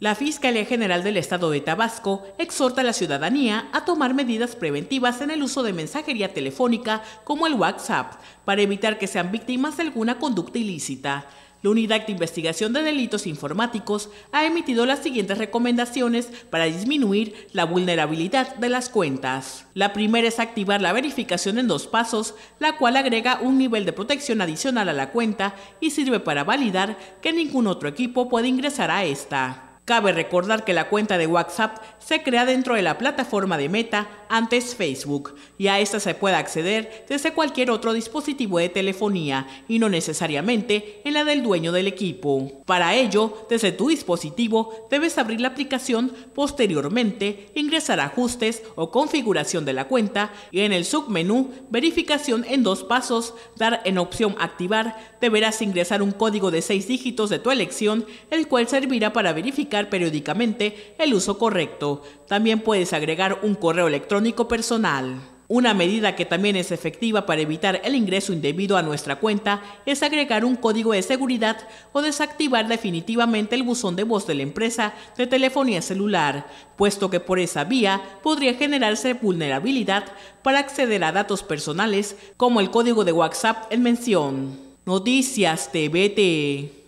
La Fiscalía General del Estado de Tabasco exhorta a la ciudadanía a tomar medidas preventivas en el uso de mensajería telefónica como el WhatsApp para evitar que sean víctimas de alguna conducta ilícita. La Unidad de Investigación de Delitos Informáticos ha emitido las siguientes recomendaciones para disminuir la vulnerabilidad de las cuentas. La primera es activar la verificación en dos pasos, la cual agrega un nivel de protección adicional a la cuenta y sirve para validar que ningún otro equipo puede ingresar a esta. Cabe recordar que la cuenta de WhatsApp se crea dentro de la plataforma de Meta, antes Facebook, y a esta se puede acceder desde cualquier otro dispositivo de telefonía y no necesariamente en la del dueño del equipo. Para ello, desde tu dispositivo debes abrir la aplicación, posteriormente ingresar a ajustes o configuración de la cuenta y en el submenú verificación en dos pasos, dar en opción activar, deberás ingresar un código de seis dígitos de tu elección, el cual servirá para verificar periódicamente el uso correcto. También puedes agregar un correo electrónico personal. Una medida que también es efectiva para evitar el ingreso indebido a nuestra cuenta es agregar un código de seguridad o desactivar definitivamente el buzón de voz de la empresa de telefonía celular, puesto que por esa vía podría generarse vulnerabilidad para acceder a datos personales como el código de WhatsApp en mención. Noticias TVT.